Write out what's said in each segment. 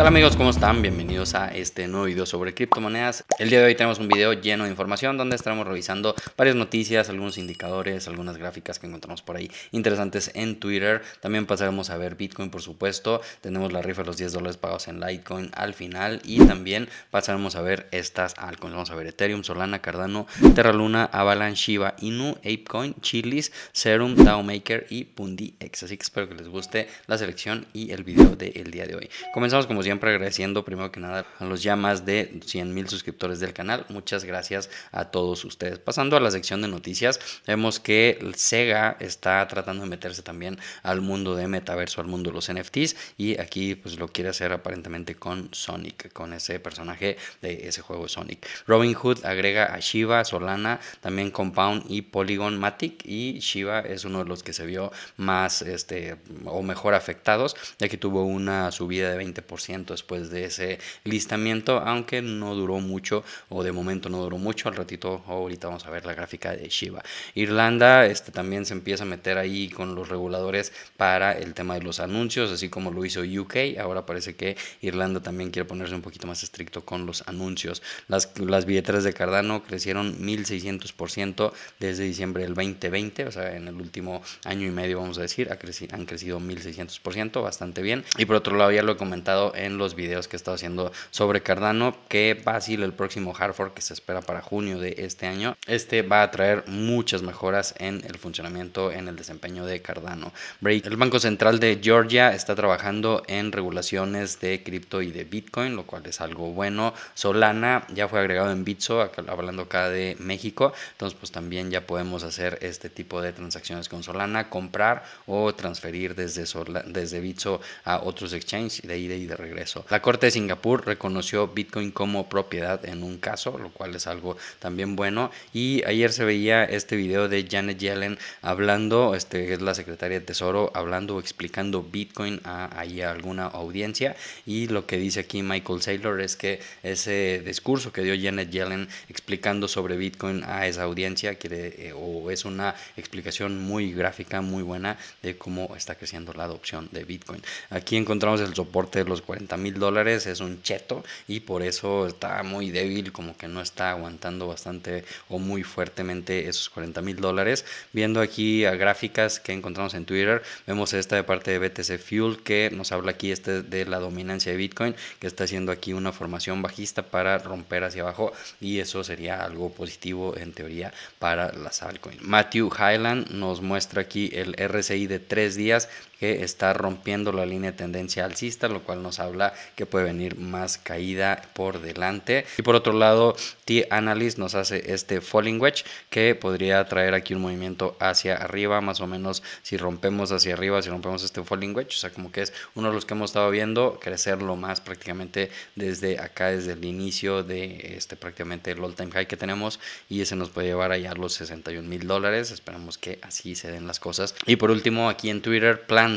Hola amigos? ¿Cómo están? Bienvenidos a este nuevo video sobre criptomonedas. El día de hoy tenemos un video lleno de información donde estaremos revisando varias noticias, algunos indicadores, algunas gráficas que encontramos por ahí interesantes en Twitter. También pasaremos a ver Bitcoin, por supuesto. Tenemos la rifa de los 10 dólares pagados en Litecoin al final y también pasaremos a ver estas altcoins. Vamos a ver Ethereum, Solana, Cardano, Terra Luna, Avalanche, Shiba Inu, Apecoin, Chilis, Serum, Dowmaker y Pundi X. Así que espero que les guste la selección y el video del día de hoy. Comenzamos como siempre agradeciendo primero que nada a los ya más de 100 mil suscriptores del canal. Muchas gracias a todos ustedes. Pasando a la sección de noticias, vemos que Sega está tratando de meterse también al mundo de metaverso, al mundo de los NFTs y aquí pues lo quiere hacer aparentemente con Sonic, con ese personaje de ese juego Sonic. Robin Hood agrega a Shiva, Solana, también Compound y Polygon Matic y Shiva es uno de los que se vio más este o mejor afectados, ya que tuvo una subida de 20% después de ese listamiento, aunque no duró mucho o de momento no duró mucho. Al ratito, ahorita vamos a ver la gráfica de shiva Irlanda este, también se empieza a meter ahí con los reguladores para el tema de los anuncios, así como lo hizo UK. Ahora parece que Irlanda también quiere ponerse un poquito más estricto con los anuncios. Las, las billeteras de Cardano crecieron 1600% desde diciembre del 2020, o sea, en el último año y medio, vamos a decir, han crecido 1600%, bastante bien. Y por otro lado, ya lo he comentado en los videos que he estado haciendo sobre Cardano. que va a ser el próximo hard fork que se espera para junio de este año. Este va a traer muchas mejoras en el funcionamiento, en el desempeño de Cardano. El Banco Central de Georgia está trabajando en regulaciones de cripto y de Bitcoin, lo cual es algo bueno. Solana ya fue agregado en Bitso, hablando acá de México. Entonces, pues también ya podemos hacer este tipo de transacciones con Solana, comprar o transferir desde, desde Bitso a otros exchanges de ida y de regreso eso, La Corte de Singapur reconoció Bitcoin como propiedad en un caso, lo cual es algo también bueno. Y ayer se veía este video de Janet Yellen hablando, este, es la secretaria de Tesoro, hablando o explicando Bitcoin a, alguna audiencia. Y lo que dice aquí Michael Saylor es que ese discurso que dio Janet Yellen explicando sobre Bitcoin a esa audiencia quiere, eh, o es una explicación muy gráfica, muy buena de cómo está creciendo la adopción de Bitcoin. Aquí encontramos el soporte de los 40 mil dólares es un cheto y por eso está muy débil, como que no está aguantando bastante o muy fuertemente esos 40 mil dólares. Viendo aquí a gráficas que encontramos en Twitter, vemos esta de parte de BTC Fuel que nos habla aquí este de la dominancia de Bitcoin, que está haciendo aquí una formación bajista para romper hacia abajo y eso sería algo positivo en teoría para las altcoins. Matthew Highland nos muestra aquí el RSI de tres días que está rompiendo la línea de tendencia alcista, lo cual nos habla que puede venir más caída por delante. Y por otro lado, T-Analyst nos hace este falling wedge que podría traer aquí un movimiento hacia arriba, más o menos si rompemos hacia arriba, si rompemos este falling wedge, o sea, como que es uno de los que hemos estado viendo crecer lo más prácticamente desde acá, desde el inicio de este prácticamente el all time high que tenemos y ese nos puede llevar allá a los 61 mil dólares. Esperamos que así se den las cosas. Y por último, aquí en Twitter, plan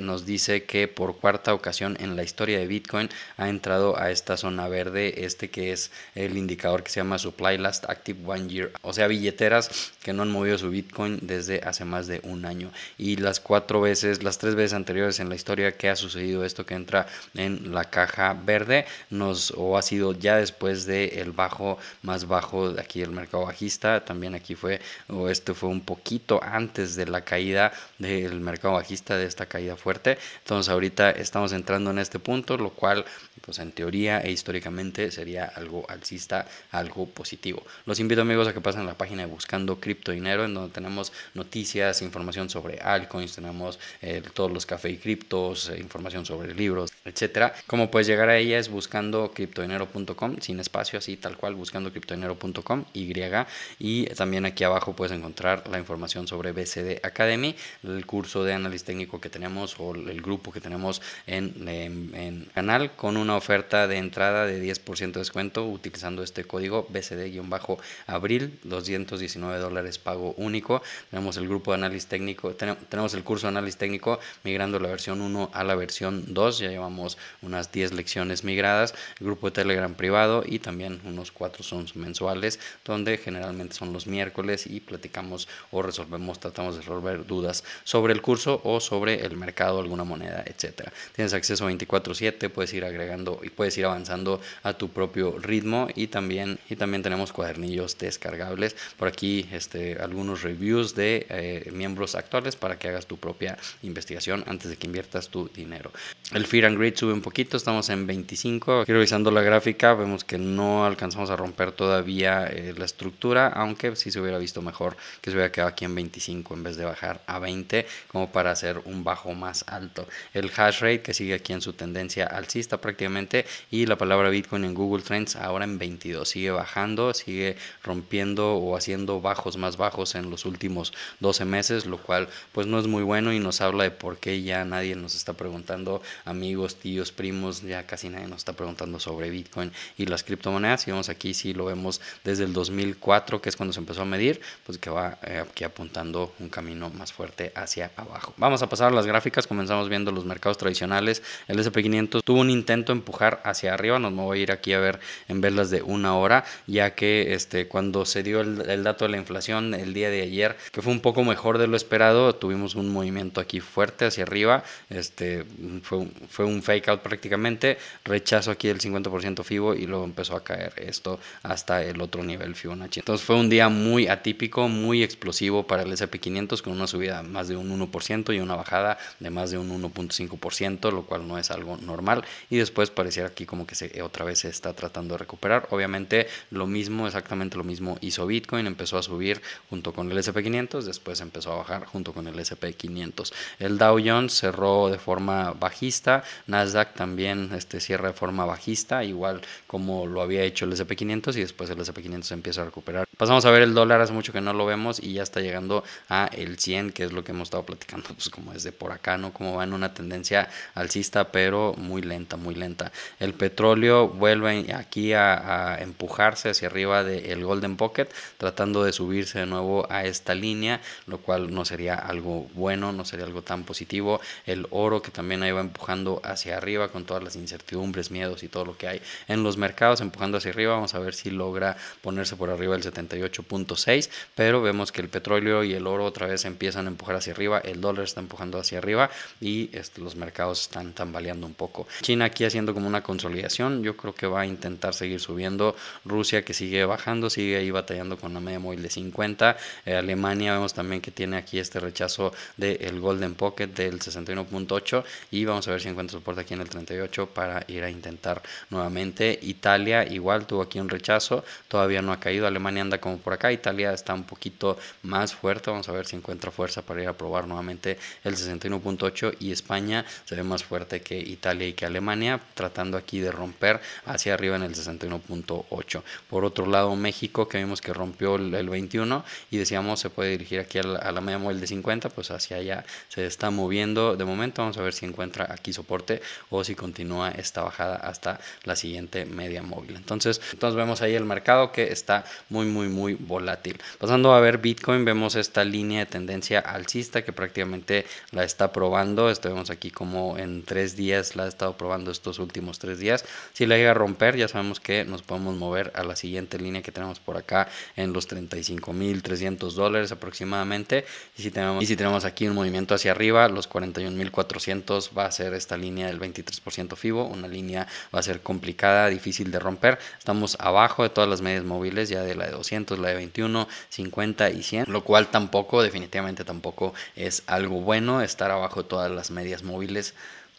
nos dice que por cuarta ocasión en la historia de Bitcoin ha entrado a esta zona verde, este que es el indicador que se llama Supply Last Active One Year, o sea, billeteras que no han movido su Bitcoin desde hace más de un año. Y las cuatro veces, las tres veces anteriores en la historia que ha sucedido esto que entra en la caja verde, nos o ha sido ya después del el bajo más bajo de aquí del mercado bajista, también aquí fue, o esto fue un poquito antes de la caída del mercado bajista de esta caída fuerte. Entonces ahorita estamos entrando en este punto, lo cual pues en teoría e históricamente sería algo alcista, algo positivo. Los invito amigos a que pasen a la página de Buscando Cripto Dinero en donde tenemos noticias, información sobre altcoins, tenemos eh, todos los café y criptos, eh, información sobre libros, etcétera. cómo puedes llegar a ella es buscando criptodinero.com sin espacio así tal cual buscando criptodinero.com y y también aquí abajo puedes encontrar la información sobre BCD Academy, el curso de análisis técnico que tenemos o el grupo que tenemos en, el canal con una oferta de entrada de 10% descuento utilizando este código BCD-abril, 219 dólares pago único. Tenemos el grupo de análisis técnico, tenemos el curso de análisis técnico migrando la versión 1 a la versión 2, ya llevamos unas 10 lecciones migradas, grupo de Telegram privado y también unos 4 son mensuales donde generalmente son los miércoles y platicamos o resolvemos, tratamos de resolver dudas sobre el curso o sobre el mercado, alguna moneda, etcétera Tienes acceso 24/7, puedes ir agregando y puedes ir avanzando a tu propio ritmo y también, y también tenemos cuadernillos descargables. Por aquí este, algunos reviews de eh, miembros actuales para que hagas tu propia investigación antes de que inviertas tu dinero. El Fear and Greed sube un poquito, estamos en 25. Aquí revisando la gráfica vemos que no alcanzamos a romper todavía eh, la estructura, aunque si se hubiera visto mejor que se hubiera quedado aquí en 25 en vez de bajar a 20 como para hacer un bajo más alto. El hash rate que sigue aquí en su tendencia alcista prácticamente y la palabra Bitcoin en Google Trends ahora en 22. Sigue bajando, sigue rompiendo o haciendo bajos más bajos en los últimos 12 meses, lo cual pues no es muy bueno y nos habla de por qué ya nadie nos está preguntando, amigos, tíos, primos, ya casi nadie nos está preguntando sobre Bitcoin y las criptomonedas. Y vamos aquí, si lo vemos desde el 2004, que es cuando se empezó a medir, pues que va aquí eh, apuntando un camino más fuerte hacia abajo. Vamos a pasar las gráficas, comenzamos viendo los mercados tradicionales. El SP500 tuvo un intento de empujar hacia arriba, nos voy a ir aquí a ver en velas de una hora, ya que este, cuando se dio el, dato de la inflación el día de ayer, que fue un poco mejor de lo esperado, tuvimos un movimiento aquí fuerte hacia arriba, este, fue, fue un fake out prácticamente, rechazo aquí del 50% FIBO y luego empezó a caer esto hasta el otro nivel Fibonacci. Entonces fue un día muy atípico, muy explosivo para el SP500 con una subida más de un 1% y una bajada de más de un 1.5%, lo cual no es algo normal. Y después pareciera aquí como que eh, otra vez se está tratando de recuperar. Obviamente lo mismo, exactamente lo mismo hizo Bitcoin, empezó a subir junto con el SP500, después empezó a bajar junto con el SP500. El Dow Jones cerró de forma bajista, Nasdaq también este, cierra de forma bajista, igual como lo había hecho el SP500 y después el SP500 empieza a recuperar. Pasamos a ver el dólar, hace mucho que no lo vemos y ya está llegando a el 100, que es lo que hemos estado platicando pues como es por acá, ¿no? Como va en una tendencia alcista, pero muy lenta, muy lenta. El petróleo vuelve aquí a, empujarse hacia arriba del Golden Pocket, tratando de subirse de nuevo a esta línea, lo cual no sería algo bueno, no sería algo tan positivo. El oro que también ahí va empujando hacia arriba con todas las incertidumbres, miedos y todo lo que hay en los mercados, empujando hacia arriba. Vamos a ver si logra ponerse por arriba del 78.6, pero vemos que el petróleo y el oro otra vez empiezan a empujar hacia arriba, el dólar está empujando hacia arriba y este, los mercados están tambaleando un poco. China aquí haciendo como una consolidación, yo creo que va a intentar seguir subiendo. Rusia que sigue bajando, sigue ahí batallando con la media móvil de 50. Alemania vemos también que tiene aquí este rechazo del Golden Pocket del 61.8 y vamos a ver si encuentra soporte aquí en el 38 para ir a intentar nuevamente. Italia igual tuvo aquí un rechazo, todavía no ha caído. Alemania anda como por acá, Italia está un poquito más fuerte, vamos a ver si encuentra fuerza para ir a probar nuevamente el 61.8 61.8 y España se ve más fuerte que Italia y que Alemania, tratando aquí de romper hacia arriba en el 61.8. Por otro lado, México, que vimos que rompió el, 21 y decíamos se puede dirigir aquí a la, a la media móvil de 50, pues hacia allá se está moviendo de momento. Vamos a ver si encuentra aquí soporte o si continúa esta bajada hasta la siguiente media móvil. Entonces, entonces vemos ahí el mercado que está muy, muy, muy volátil. Pasando a ver Bitcoin, vemos esta línea de tendencia alcista que prácticamente la está probando. Estuvimos aquí como en tres días, la ha estado probando estos últimos tres días. Si la llega a romper, ya sabemos que nos podemos mover a la siguiente línea que tenemos por acá en los 35.300 dólares aproximadamente. Y si, tenemos, y si tenemos aquí un movimiento hacia arriba, los 41.400 va a ser esta línea del 23% FIBO. Una línea va a ser complicada, difícil de romper. Estamos abajo de todas las medias móviles, ya de la de 200, la de 21, 50 y 100, lo cual tampoco, definitivamente tampoco es algo bueno estar abajo de todas las medias móviles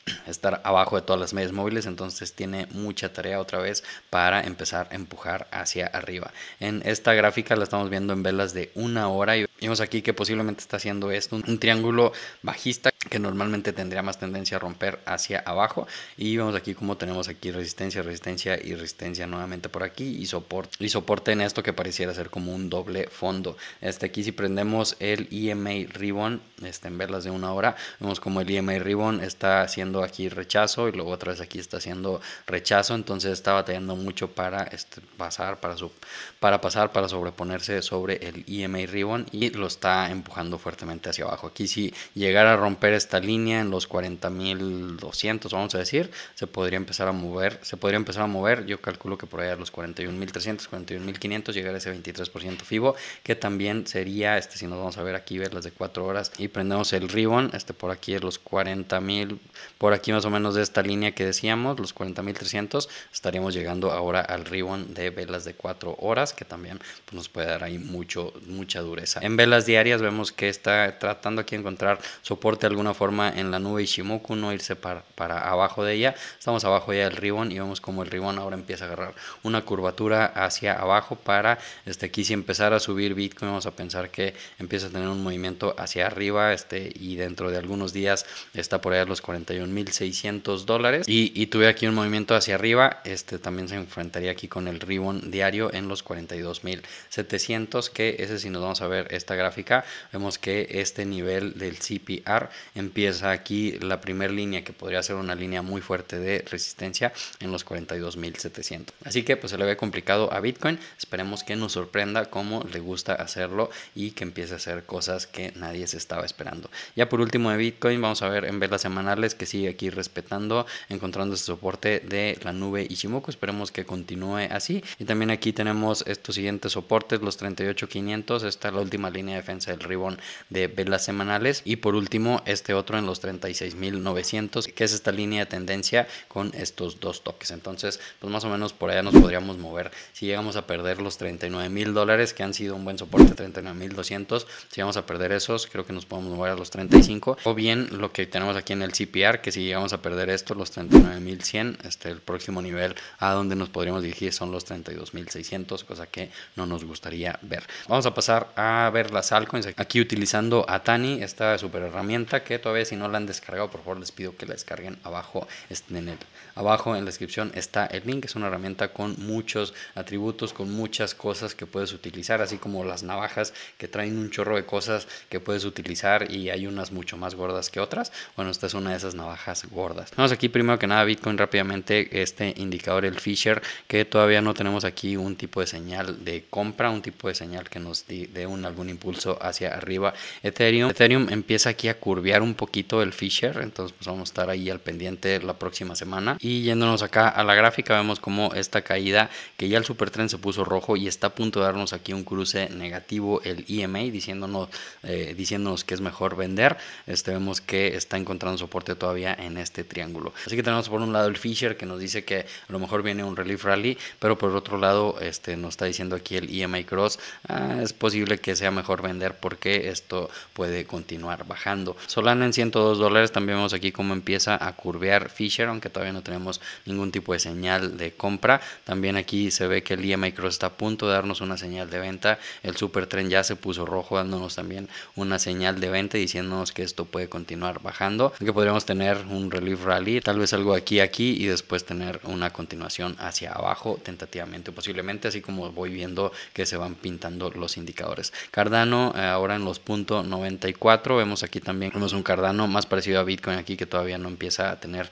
estar abajo de todas las medias móviles, entonces tiene mucha tarea otra vez para empezar a empujar hacia arriba. En esta gráfica la estamos viendo en velas de una hora y vemos aquí que posiblemente está haciendo esto, un triángulo bajista que normalmente tendría más tendencia a romper hacia abajo y vemos aquí como tenemos aquí resistencia, resistencia y resistencia nuevamente por aquí y soporte y soporte en esto que pareciera ser como un doble fondo. Este aquí si prendemos el EMA ribbon, este en verlas de una hora, vemos como el EMA ribbon está haciendo aquí rechazo y luego otra vez aquí está haciendo rechazo, entonces está batallando mucho para este, pasar para su para pasar para sobreponerse sobre el EMA ribbon y lo está empujando fuertemente hacia abajo. Aquí si llegara a romper esta línea en los 40.200, vamos a decir, se podría empezar a mover, se podría empezar a mover, yo calculo que por allá los 41.300, 41.500 llegar a ese 23% FIBO, que también sería, este si nos vamos a ver aquí, velas de 4 horas y prendemos el ribbon, este por aquí es los 40.000, por aquí más o menos de esta línea que decíamos, los 40.300, estaríamos llegando ahora al ribbon de velas de 4 horas, que también pues, nos puede dar ahí mucho, mucha dureza. En velas diarias vemos que está tratando aquí de encontrar soporte al alguna forma en la nube Ishimoku, no irse para, para abajo de ella. Estamos abajo ya del Ribbon y vemos como el Ribbon ahora empieza a agarrar una curvatura hacia abajo para este, aquí si empezar a subir Bitcoin vamos a pensar que empieza a tener un movimiento hacia arriba este, y dentro de algunos días está por allá los 41.600 dólares y, y tuve aquí un movimiento hacia arriba este también se enfrentaría aquí con el ribbon diario en los 42.700 que ese si nos vamos a ver esta gráfica vemos que este nivel del CPR empieza aquí la primera línea que podría ser una línea muy fuerte de resistencia en los 42.700. Así que pues se le ve complicado a Bitcoin. Esperemos que nos sorprenda cómo le gusta hacerlo y que empiece a hacer cosas que nadie se estaba esperando. Ya por último de Bitcoin vamos a ver en velas semanales que sigue aquí respetando, encontrando este soporte de la nube Ishimoku. Esperemos que continúe así. Y también aquí tenemos estos siguientes soportes, los 38.500. Esta es la última línea de defensa del ribón de velas semanales. Y por último, esta este otro en los 36.900, que es esta línea de tendencia con estos dos toques. Entonces, pues más o menos por allá nos podríamos mover. Si llegamos a perder los 39.000 dólares, que han sido un buen soporte, 39.200, si vamos a perder esos, creo que nos podemos mover a los 35. O bien lo que tenemos aquí en el CPR, que si llegamos a perder esto, los 39.100, este, el próximo nivel a donde nos podríamos dirigir son los 32.600, cosa que no nos gustaría ver. Vamos a pasar a ver las altcoins. Aquí utilizando a Tani esta super herramienta que todavía. Si no la han descargado, por favor les pido que la descarguen abajo en, el, abajo en la descripción. Está el link. Es una herramienta con muchos atributos, con muchas cosas que puedes utilizar, así como las navajas que traen un chorro de cosas que puedes utilizar y hay unas mucho más gordas que otras. Bueno, esta es una de esas navajas gordas. Vamos aquí primero que nada Bitcoin rápidamente este indicador el Fisher que todavía no tenemos aquí un tipo de señal de compra, un tipo de señal que nos dé un, algún impulso hacia arriba. Ethereum, Ethereum empieza aquí a curviar un poquito el Fisher, entonces pues, vamos a estar ahí al pendiente la próxima semana. Y yéndonos acá a la gráfica vemos como esta caída, que ya el tren se puso rojo y está a punto de darnos aquí un cruce negativo el EMA, diciéndonos, eh, diciéndonos que es mejor vender, este, vemos que está encontrando soporte todavía en este triángulo. Así que tenemos por un lado el Fisher que nos dice que a lo mejor viene un relief rally, pero por otro lado este, nos está diciendo aquí el EMA Cross, ah, es posible que sea mejor vender porque esto puede continuar bajando. Solo en 102 dólares. También vemos aquí cómo empieza a curvear Fisher, aunque todavía no tenemos ningún tipo de señal de compra. También aquí se ve que el día e micro está a punto de darnos una señal de venta. El super ya se puso rojo dándonos también una señal de venta diciéndonos que esto puede continuar bajando. Que podríamos tener un relief rally, tal vez algo aquí, aquí y después tener una continuación hacia abajo tentativamente, posiblemente, así como voy viendo que se van pintando los indicadores. Cardano eh, ahora en los puntos 94, vemos aquí también vemos un Cardano más parecido a Bitcoin aquí que todavía no empieza a tener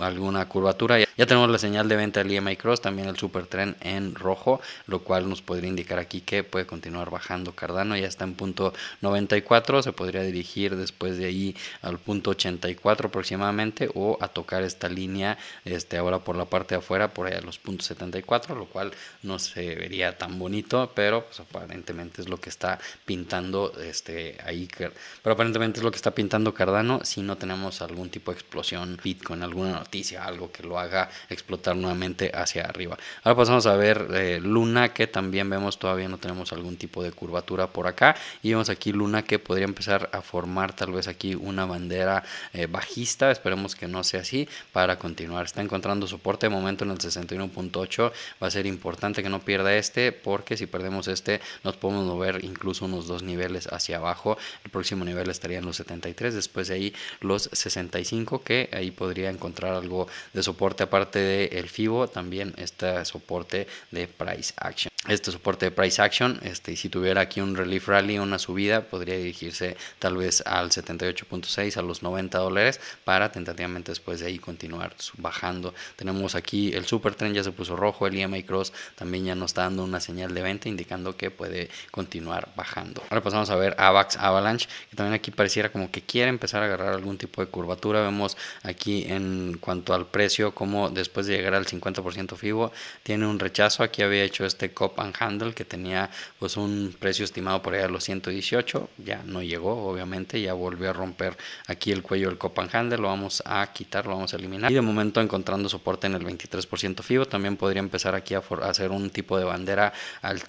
alguna curvatura. Ya, tenemos la señal de venta del EMI Cross, también el supertren en rojo, lo cual nos podría indicar aquí que puede continuar bajando Cardano, ya está en punto 94, se podría dirigir después de ahí al punto 84 aproximadamente o a tocar esta línea este, ahora por la parte de afuera, por allá los puntos 74, lo cual no se vería tan bonito, pero pues, aparentemente es lo que está pintando este ahí, pero aparentemente es lo que está pintando Cardano si no tenemos algún tipo de explosión Bitcoin, alguna noticia, algo que lo haga explotar nuevamente hacia arriba. Ahora pasamos a ver eh, Luna, que también vemos todavía no tenemos algún tipo de curvatura por acá. Y vemos aquí Luna que podría empezar a formar tal vez aquí una bandera eh, bajista. Esperemos que no sea así para continuar. Está encontrando soporte de momento en el 61.8. Va a ser importante que no pierda este porque si perdemos este nos podemos mover incluso unos dos niveles hacia abajo. El próximo nivel estaría en los 73 después de ahí los 65 que ahí podría encontrar algo de soporte aparte del el FIBO, también este soporte de price action este soporte de price action. Este, si tuviera aquí un relief rally, una subida, podría dirigirse tal vez al 78.6, a los 90 dólares, para tentativamente después de ahí continuar bajando. Tenemos aquí el super tren, ya se puso rojo, el EMA Cross también ya nos está dando una señal de venta, indicando que puede continuar bajando. Ahora pasamos a ver AVAX Avalanche, que también aquí pareciera como que quiere empezar a agarrar algún tipo de curvatura. Vemos aquí en cuanto al precio, como después de llegar al 50% FIBO, tiene un rechazo. Aquí había hecho este Cop and Handle que tenía pues un precio estimado por allá a los 118. Ya no llegó, obviamente, ya volvió a romper aquí el cuello del Cop and Handle. Lo vamos a quitar, lo vamos a eliminar. Y de momento encontrando soporte en el 23% FIBO, también podría empezar aquí a, hacer un tipo de bandera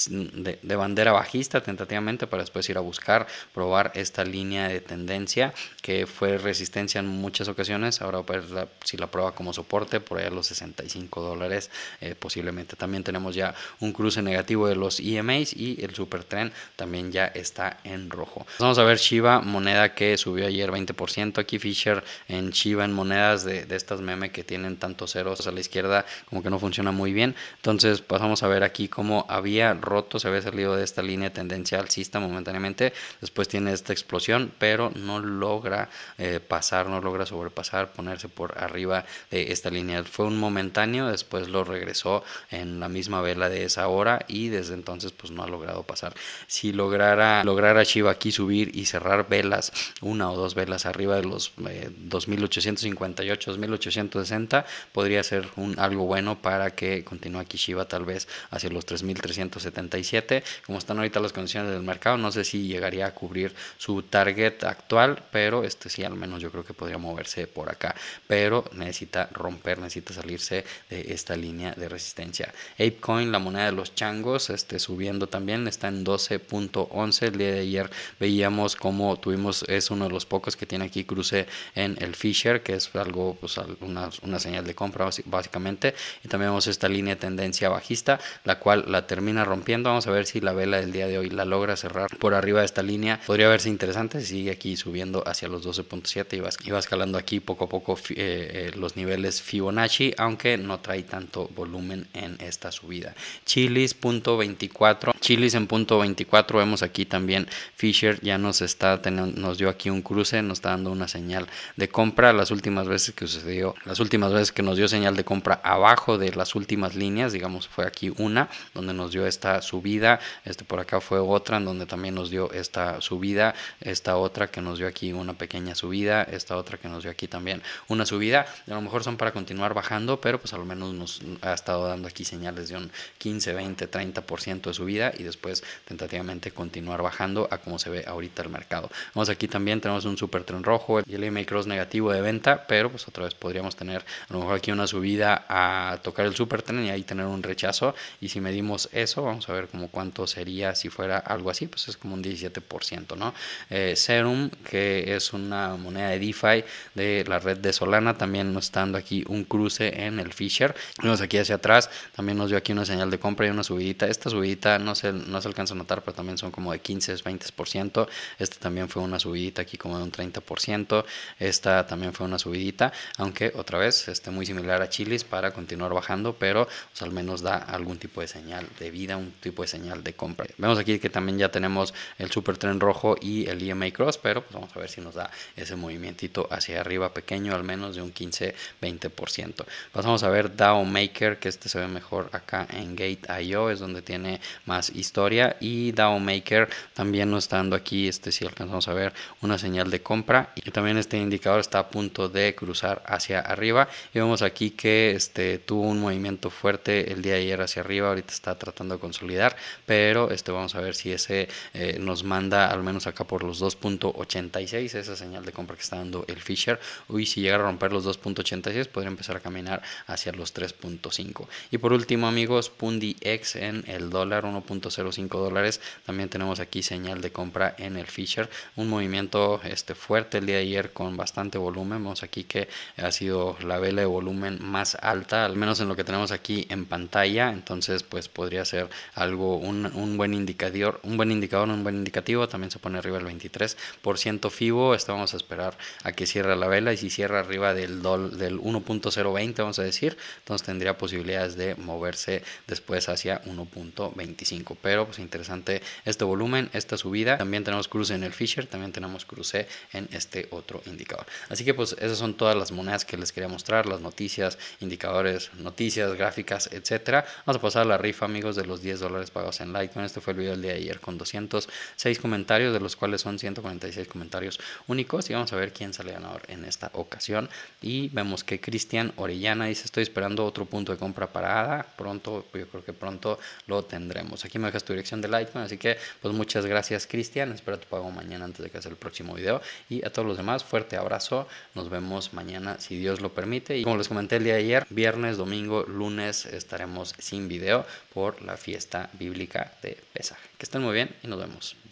de bandera bajista tentativamente para después ir a buscar probar esta línea de tendencia que fue resistencia en muchas ocasiones. Ahora, pues, si la prueba como soporte, por ahí los 65 dólares, eh, posiblemente. También tenemos ya un cruce negativo de los EMAs y el supertren también ya está en rojo. Vamos a ver Chiva moneda que subió ayer 20%. Aquí Fisher en Chiva en monedas de, estas meme que tienen tantos ceros a la izquierda, como que no funciona muy bien. Entonces, pasamos a ver aquí cómo había roto, se había salido de esta línea tendencial Sista momentáneamente. Después tiene esta explosión, pero no lo logra eh, pasar, no logra sobrepasar, ponerse por arriba de esta línea. Fue un momentáneo, después lo regresó en la misma vela de esa hora y desde entonces pues no ha logrado pasar. Si lograra, lograr Shiva aquí subir y cerrar velas, una o dos velas arriba de los 2858, eh, 2860, podría ser un, algo bueno para que continúe aquí Shiva tal vez hacia los 3377. Como están ahorita las condiciones del mercado, no sé si llegaría a cubrir su target actual, pero este sí, al menos yo creo que podría moverse por acá, pero necesita romper, necesita salirse de esta línea de resistencia. Apecoin, la moneda de los changos, este, subiendo también, está en 12.11. El día de ayer veíamos cómo tuvimos, es uno de los pocos que tiene aquí cruce en el Fisher, que es algo, pues una, una señal de compra básicamente, y también vemos esta línea de tendencia bajista, la cual la termina rompiendo. Vamos a ver si la vela del día de hoy la logra cerrar por arriba de esta línea. Podría verse interesante si sigue aquí subiendo hacia los 12.7 y va escalando aquí poco a poco eh, eh, los niveles Fibonacci, aunque no trae tanto volumen en esta subida. Chilis, punto 24. Chilis en punto 24. Vemos aquí también Fisher ya nos está teniendo nos dio aquí un cruce, nos está dando una señal de compra. Las últimas veces que sucedió, las últimas veces que nos dio señal de compra abajo de las últimas líneas, digamos, fue aquí una donde nos dio esta subida. Este por acá fue otra en donde también nos dio esta subida. Esta otra que nos dio aquí una pequeña subida, esta otra que nos dio aquí también una subida, a lo mejor son para continuar bajando, pero pues al menos nos ha estado dando aquí señales de un 15, 20, 30% de subida y después tentativamente continuar bajando a como se ve ahorita el mercado. Vamos aquí también, tenemos un super tren rojo y el EMA Cross negativo de venta, pero pues otra vez podríamos tener a lo mejor aquí una subida a tocar el super tren y ahí tener un rechazo y si medimos eso, vamos a ver como cuánto sería si fuera algo así, pues es como un 17%, ¿no? Eh, Serum que es una moneda de DeFi de la red de Solana. También nos está dando aquí un cruce en el Fisher. Vemos aquí hacia atrás, también nos dio aquí una señal de compra y una subidita. Esta subidita no se, no alcanza a notar, pero también son como de 15, 20%. Esta también fue una subidita aquí como de un 30%. Esta también fue una subidita, aunque otra vez esté muy similar a Chilis para continuar bajando, pero pues, al menos da algún tipo de señal de vida, un tipo de señal de compra. Vemos aquí que también ya tenemos el super tren rojo y el EMA Cross, pero pues, vamos a ver si nos da ese movimiento hacia arriba pequeño, al menos de un 15-20%. Pasamos a ver DAO Maker, que este se ve mejor acá en Gate.io, es donde tiene más historia. Y DAO Maker también nos está dando aquí, este si alcanzamos a ver, una señal de compra. Y también este indicador está a punto de cruzar hacia arriba. Y vemos aquí que este, tuvo un movimiento fuerte el día de ayer hacia arriba, ahorita está tratando de consolidar, pero este, vamos a ver si ese eh, nos manda al menos acá por los 2.86 esa señal de compra que está dando el Fisher. Uy, si llega a romper los 2.86, podría empezar a caminar hacia los 3.5. Y por último, amigos, Pundi X en el dólar, 1.05 dólares. También tenemos aquí señal de compra en el Fisher. Un movimiento este, fuerte el día de ayer con bastante volumen. Vemos aquí que ha sido la vela de volumen más alta, al menos en lo que tenemos aquí en pantalla. Entonces, pues podría ser algo, un, un buen indicador, un buen indicador, un buen indicativo. También se pone arriba el 23% FIBO esto vamos a esperar a que cierre la vela y si cierra arriba del, del 1.020 vamos a decir, entonces tendría posibilidades de moverse después hacia 1.25, pero pues interesante este volumen, esta subida, también tenemos cruce en el Fisher, también tenemos cruce en este otro indicador. Así que pues esas son todas las monedas que les quería mostrar, las noticias, indicadores, noticias, gráficas, etcétera. Vamos a pasar a la rifa amigos de los 10 dólares pagados en Litecoin, este fue el video del día de ayer con 206 comentarios de los cuales son 146 comentarios únicos y vamos a ver quién sale ganador en esta ocasión. Y vemos que Cristian Orellana dice estoy esperando otro punto de compra parada Pronto, yo creo que pronto lo tendremos. Aquí me dejas tu dirección de Lightman. así que pues muchas gracias Cristian. Espero tu pago mañana antes de que haga el próximo video. Y a todos los demás, fuerte abrazo. Nos vemos mañana si Dios lo permite. Y como les comenté el día de ayer, viernes, domingo, lunes estaremos sin video por la fiesta bíblica de Pesaj. Que estén muy bien y nos vemos.